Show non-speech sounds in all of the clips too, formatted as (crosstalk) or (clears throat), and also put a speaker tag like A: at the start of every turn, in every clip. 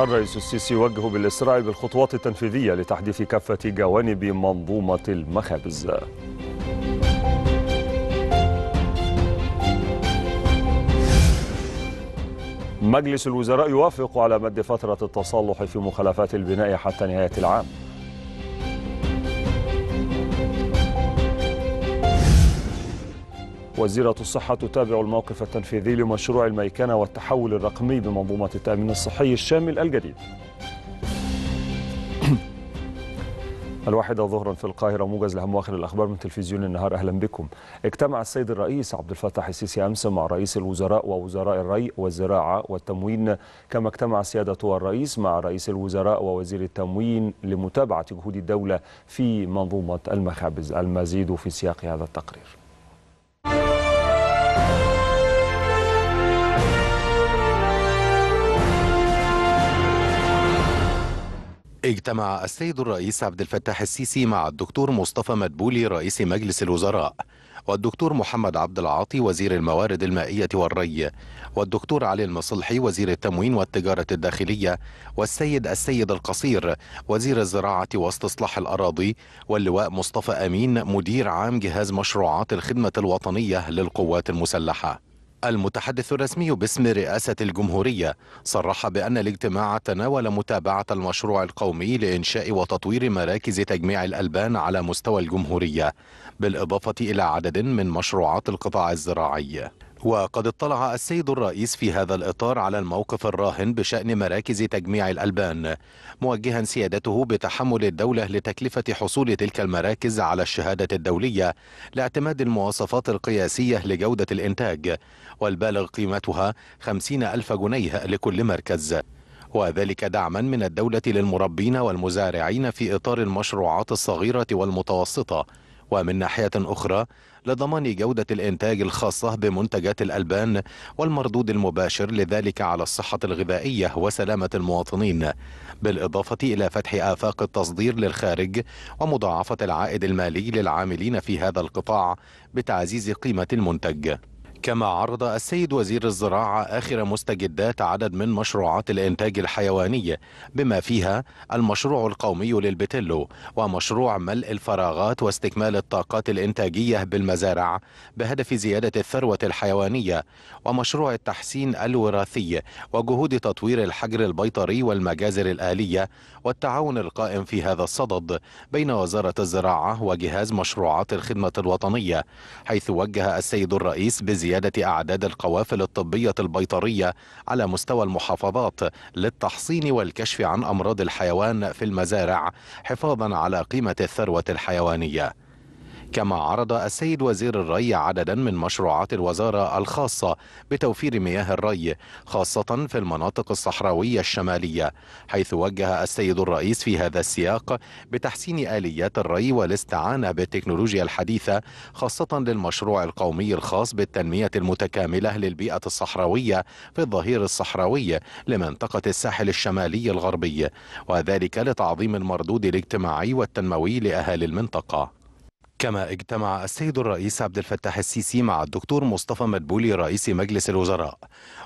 A: الرئيس السيسي يوجه بالإسراع بالخطوات التنفيذية لتحديث كافة جوانب منظومة المخابز مجلس الوزراء يوافق على مد فترة التصلح في مخالفات البناء حتى نهاية العام وزيرة الصحة تتابع الموقف التنفيذي لمشروع الميكنة والتحول الرقمي بمنظومة التأمين الصحي الشامل الجديد (clears throat) الواحدة ظهرا في القاهرة موجز لهم واخر الأخبار من تلفزيون النهار أهلا بكم اجتمع السيد الرئيس عبد الفتاح السيسي أمس مع رئيس الوزراء ووزراء الري والزراعة والتموين كما اجتمع سيادة الرئيس مع رئيس الوزراء ووزير التموين لمتابعة جهود الدولة في منظومة المخابز المزيد في سياق هذا التقرير you
B: اجتمع السيد الرئيس عبد الفتاح السيسي مع الدكتور مصطفى مدبولي رئيس مجلس الوزراء والدكتور محمد عبد العاطي وزير الموارد المائية والري والدكتور علي المصلحي وزير التموين والتجارة الداخلية والسيد السيد القصير وزير الزراعة واستصلاح الأراضي واللواء مصطفى أمين مدير عام جهاز مشروعات الخدمة الوطنية للقوات المسلحة المتحدث الرسمي باسم رئاسة الجمهورية صرح بأن الاجتماع تناول متابعة المشروع القومي لإنشاء وتطوير مراكز تجميع الألبان على مستوى الجمهورية بالإضافة إلى عدد من مشروعات القطاع الزراعي وقد اطلع السيد الرئيس في هذا الإطار على الموقف الراهن بشأن مراكز تجميع الألبان موجها سيادته بتحمل الدولة لتكلفة حصول تلك المراكز على الشهادة الدولية لاعتماد المواصفات القياسية لجودة الإنتاج والبالغ قيمتها 50 ألف جنيه لكل مركز وذلك دعما من الدولة للمربين والمزارعين في إطار المشروعات الصغيرة والمتوسطة ومن ناحية أخرى لضمان جودة الإنتاج الخاصة بمنتجات الألبان والمردود المباشر لذلك على الصحة الغذائية وسلامة المواطنين بالإضافة إلى فتح آفاق التصدير للخارج ومضاعفة العائد المالي للعاملين في هذا القطاع بتعزيز قيمة المنتج كما عرض السيد وزير الزراعة آخر مستجدات عدد من مشروعات الإنتاج الحيواني بما فيها المشروع القومي للبتلو ومشروع ملء الفراغات واستكمال الطاقات الإنتاجية بالمزارع بهدف زيادة الثروة الحيوانية ومشروع التحسين الوراثي وجهود تطوير الحجر البيطري والمجازر الآلية والتعاون القائم في هذا الصدد بين وزارة الزراعة وجهاز مشروعات الخدمة الوطنية حيث وجه السيد الرئيس بزيادة زيادة أعداد القوافل الطبية البيطرية على مستوى المحافظات للتحصين والكشف عن أمراض الحيوان في المزارع حفاظا على قيمة الثروة الحيوانية كما عرض السيد وزير الري عددا من مشروعات الوزارة الخاصة بتوفير مياه الري خاصة في المناطق الصحراوية الشمالية حيث وجه السيد الرئيس في هذا السياق بتحسين آليات الري والاستعانة بالتكنولوجيا الحديثة خاصة للمشروع القومي الخاص بالتنمية المتكاملة للبيئة الصحراوية في الظهير الصحراوي لمنطقة الساحل الشمالي الغربي وذلك لتعظيم المردود الاجتماعي والتنموي لأهالي المنطقة كما اجتمع السيد الرئيس عبد الفتاح السيسي مع الدكتور مصطفى مدبولي رئيس مجلس الوزراء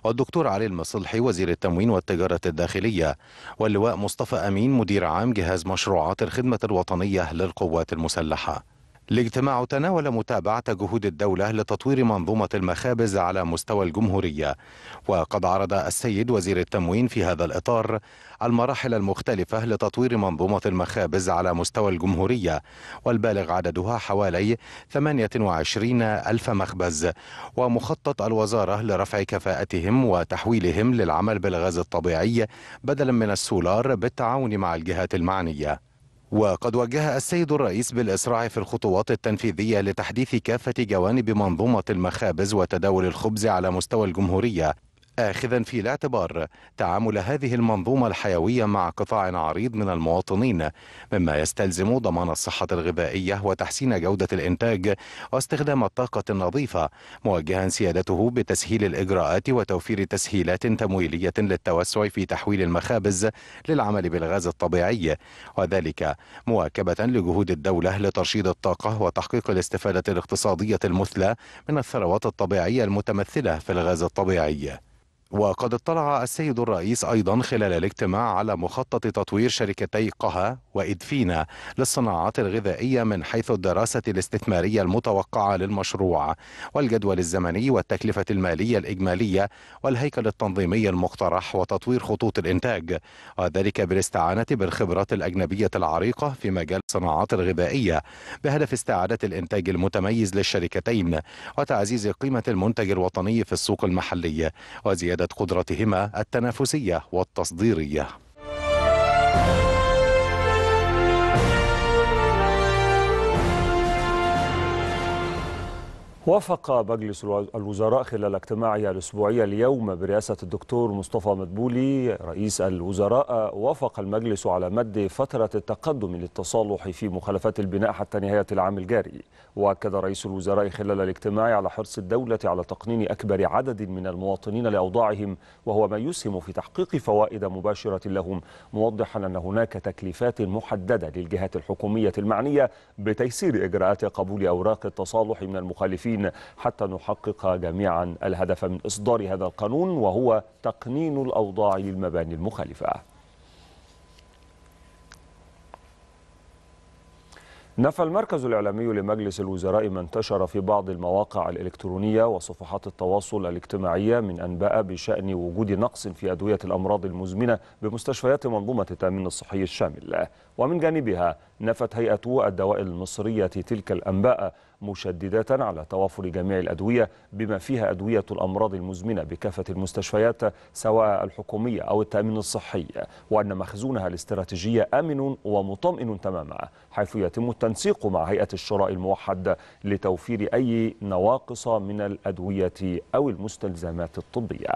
B: والدكتور علي المصلحي وزير التموين والتجارة الداخلية واللواء مصطفى أمين مدير عام جهاز مشروعات الخدمة الوطنية للقوات المسلحة الاجتماع تناول متابعة جهود الدولة لتطوير منظومة المخابز على مستوى الجمهورية وقد عرض السيد وزير التموين في هذا الإطار المراحل المختلفة لتطوير منظومة المخابز على مستوى الجمهورية والبالغ عددها حوالي 28 ألف مخبز ومخطط الوزارة لرفع كفاءتهم وتحويلهم للعمل بالغاز الطبيعي بدلا من السولار بالتعاون مع الجهات المعنية وقد وجه السيد الرئيس بالإسراع في الخطوات التنفيذية لتحديث كافة جوانب منظومة المخابز وتداول الخبز على مستوى الجمهورية آخذا في الاعتبار تعامل هذه المنظومة الحيوية مع قطاع عريض من المواطنين مما يستلزم ضمان الصحة الغذائية وتحسين جودة الإنتاج واستخدام الطاقة النظيفة موجها سيادته بتسهيل الإجراءات وتوفير تسهيلات تمويلية للتوسع في تحويل المخابز للعمل بالغاز الطبيعي وذلك مواكبة لجهود الدولة لترشيد الطاقة وتحقيق الاستفادة الاقتصادية المثلى من الثروات الطبيعية المتمثلة في الغاز الطبيعي وقد اطلع السيد الرئيس أيضا خلال الاجتماع على مخطط تطوير شركتي قها وإدفينا للصناعات الغذائية من حيث الدراسة الاستثمارية المتوقعة للمشروع والجدول الزمني والتكلفة المالية الإجمالية والهيكل التنظيمي المقترح وتطوير خطوط الإنتاج وذلك بالاستعانة بالخبرات الأجنبية العريقة في مجال الصناعات الغذائية بهدف استعادة الإنتاج المتميز للشركتين وتعزيز قيمة المنتج الوطني في السوق المحلي وزيادة زيادة قدرتهما التنافسية والتصديرية
A: وافق مجلس الوزراء خلال اجتماعه الأسبوعي اليوم برئاسة الدكتور مصطفى مدبولي رئيس الوزراء وافق المجلس على مد فترة التقدم للتصالح في مخالفات البناء حتى نهاية العام الجاري وأكد رئيس الوزراء خلال الاجتماع على حرص الدولة على تقنين أكبر عدد من المواطنين لأوضاعهم وهو ما يسهم في تحقيق فوائد مباشرة لهم موضحا أن هناك تكليفات محددة للجهات الحكومية المعنية بتيسير إجراءات قبول أوراق التصالح من المخالفين الفلسطين حتى نحقق جميعا الهدف من إصدار هذا القانون وهو تقنين الأوضاع للمباني المخالفة نفى المركز الإعلامي لمجلس الوزراء ما انتشر في بعض المواقع الإلكترونية وصفحات التواصل الاجتماعية من أنباء بشأن وجود نقص في أدوية الأمراض المزمنة بمستشفيات منظومة التأمين الصحي الشامل ومن جانبها نفت هيئة الدواء المصرية تلك الأنباء مشددة على توافر جميع الأدوية بما فيها أدوية الأمراض المزمنة بكافة المستشفيات سواء الحكومية أو التأمين الصحي وأن مخزونها الاستراتيجية آمن ومطمئن تماما حيث يتم التنسيق مع هيئة الشراء الموحد لتوفير أي نواقص من الأدوية أو المستلزمات الطبية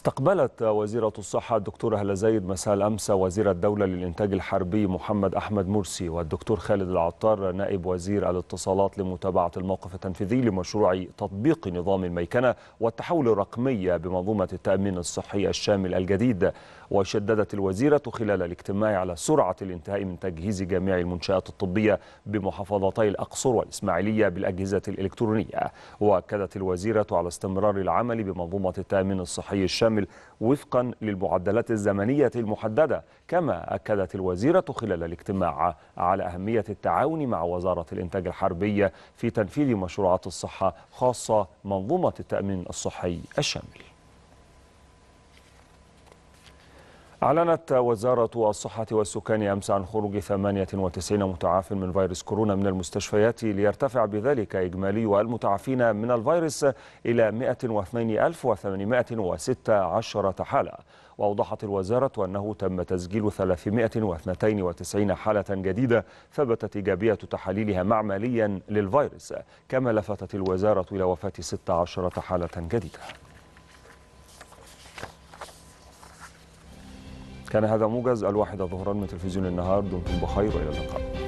A: استقبلت وزيرة الصحة الدكتورة هلا زايد مساء الأمس وزير الدولة للإنتاج الحربي محمد أحمد مرسي والدكتور خالد العطار نائب وزير الاتصالات لمتابعة الموقف التنفيذي لمشروع تطبيق نظام الميكنة والتحول الرقمي بمنظومة التأمين الصحي الشامل الجديد وشددت الوزيرة خلال الاجتماع على سرعة الانتهاء من تجهيز جميع المنشآت الطبية بمحافظتي الأقصر والإسماعيلية بالأجهزة الإلكترونية وأكدت الوزيرة على استمرار العمل بمنظومة التأمين الصحي الشامل المزمل وفقا للمعدلات الزمنية المحددة كما أكدت الوزيرة خلال الاجتماع على أهمية التعاون مع وزارة الإنتاج الحربية في تنفيذ مشروعات الصحة خاصة منظومة التأمين الصحي الشامل أعلنت وزارة الصحة والسكان أمس عن خروج 98 متعاف من فيروس كورونا من المستشفيات ليرتفع بذلك إجمالي المتعافين من الفيروس إلى 102816 حالة وأوضحت الوزارة أنه تم تسجيل 392 حالة جديدة ثبتت إيجابية تحاليلها معمليا للفيروس كما لفتت الوزارة إلى وفاة 16 حالة جديدة كان هذا موجز الواحدة ظهرا من تلفزيون النهار دمتم بخير وإلى اللقاء